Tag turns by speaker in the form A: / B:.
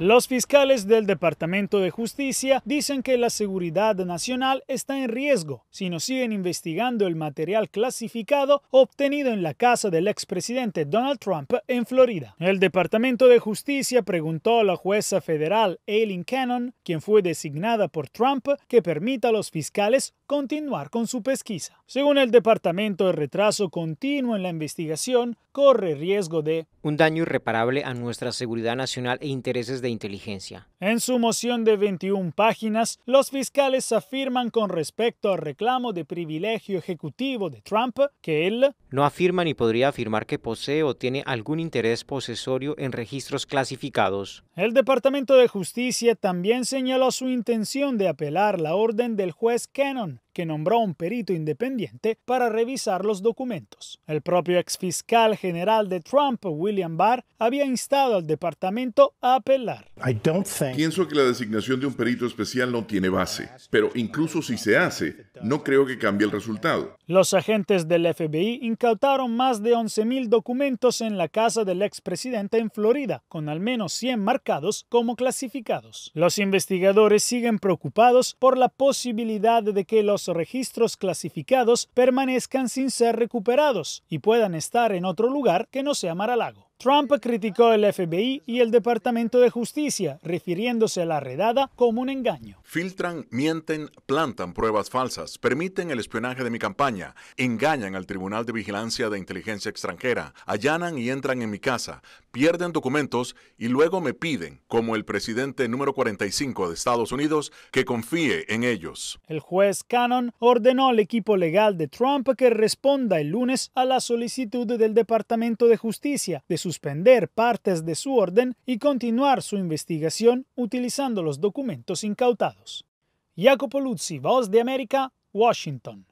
A: Los fiscales del Departamento de Justicia dicen que la seguridad nacional está en riesgo si no siguen investigando el material clasificado obtenido en la casa del expresidente Donald Trump en Florida. El Departamento de Justicia preguntó a la jueza federal Aileen Cannon, quien fue designada por Trump, que permita a los fiscales continuar con su pesquisa. Según el departamento, el retraso continuo en la investigación corre riesgo de
B: un daño irreparable a nuestra seguridad nacional e intereses de inteligencia.
A: En su moción de 21 páginas, los fiscales afirman con respecto al reclamo de privilegio ejecutivo de Trump que él
B: no afirma ni podría afirmar que posee o tiene algún interés posesorio en registros clasificados.
A: El Departamento de Justicia también señaló su intención de apelar la orden del juez Cannon, nombró un perito independiente para revisar los documentos. El propio exfiscal general de Trump, William Barr, había instado al departamento a apelar.
C: Pienso que la designación de un perito especial no tiene base, pero incluso si se hace, no creo que cambie el resultado.
A: Los agentes del FBI incautaron más de 11.000 documentos en la casa del expresidente en Florida, con al menos 100 marcados como clasificados. Los investigadores siguen preocupados por la posibilidad de que los registros clasificados permanezcan sin ser recuperados y puedan estar en otro lugar que no sea Maralago. Trump criticó el FBI y el Departamento de Justicia, refiriéndose a la redada como un engaño.
C: Filtran, mienten, plantan pruebas falsas, permiten el espionaje de mi campaña, engañan al Tribunal de Vigilancia de Inteligencia Extranjera, allanan y entran en mi casa, pierden documentos y luego me piden, como el presidente número 45 de Estados Unidos, que confíe en ellos.
A: El juez Cannon ordenó al equipo legal de Trump que responda el lunes a la solicitud del Departamento de Justicia de su suspender partes de su orden y continuar su investigación utilizando los documentos incautados. Jacopo Luzzi, Voz de América, Washington.